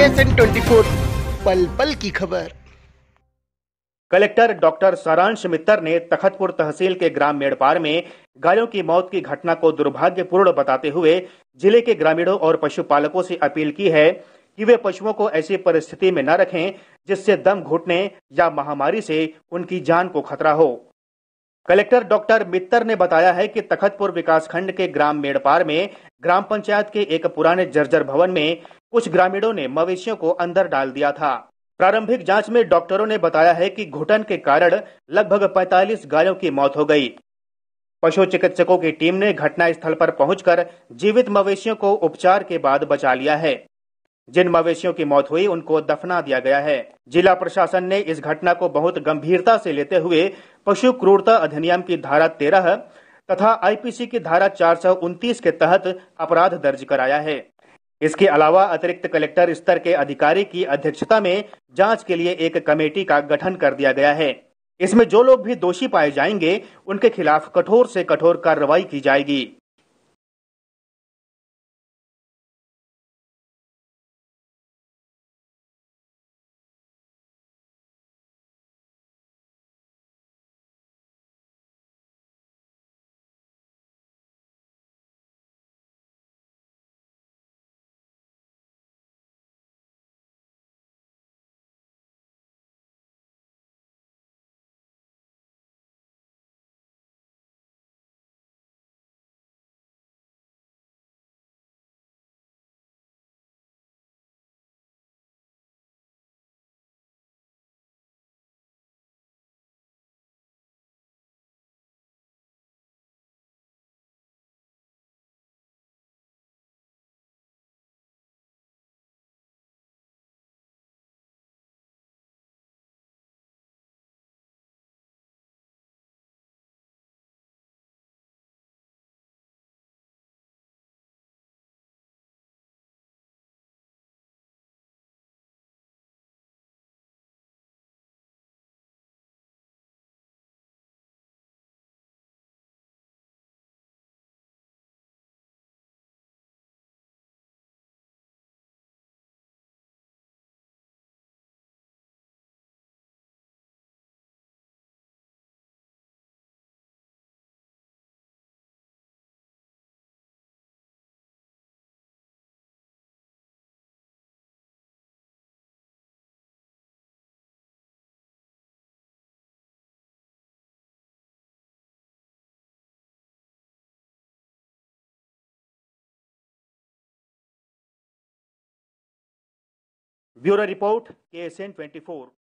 ASN 24 पल पल की खबर कलेक्टर डॉक्टर सारांश मित्तर ने तखतपुर तहसील के ग्राम मेड़पार में गायों की मौत की घटना को दुर्भाग्यपूर्ण बताते हुए जिले के ग्रामीणों और पशुपालकों से अपील की है कि वे पशुओं को ऐसी परिस्थिति में न रखें जिससे दम घुटने या महामारी से उनकी जान को खतरा हो कलेक्टर डॉक्टर मित्तर ने बताया है कि तखतपुर विकासखंड के ग्राम मेड़पार में ग्राम पंचायत के एक पुराने जर्जर भवन में कुछ ग्रामीणों ने मवेशियों को अंदर डाल दिया था प्रारंभिक जांच में डॉक्टरों ने बताया है कि घुटन के कारण लगभग 45 गायों की मौत हो गई पशु चिकित्सकों की टीम ने घटना स्थल पर पहुंचकर जीवित मवेशियों को उपचार के बाद बचा लिया है जिन मवेशियों की मौत हुई उनको दफना दिया गया है जिला प्रशासन ने इस घटना को बहुत गंभीरता से लेते हुए पशु क्रूरता अधिनियम की धारा तेरह तथा आईपीसी की धारा चार के तहत अपराध दर्ज कराया है इसके अलावा अतिरिक्त कलेक्टर स्तर के अधिकारी की अध्यक्षता में जांच के लिए एक कमेटी का गठन कर दिया गया है इसमें जो लोग भी दोषी पाए जाएंगे उनके खिलाफ कठोर से कठोर कार्रवाई की जाएगी Bureau Report, KSN 24.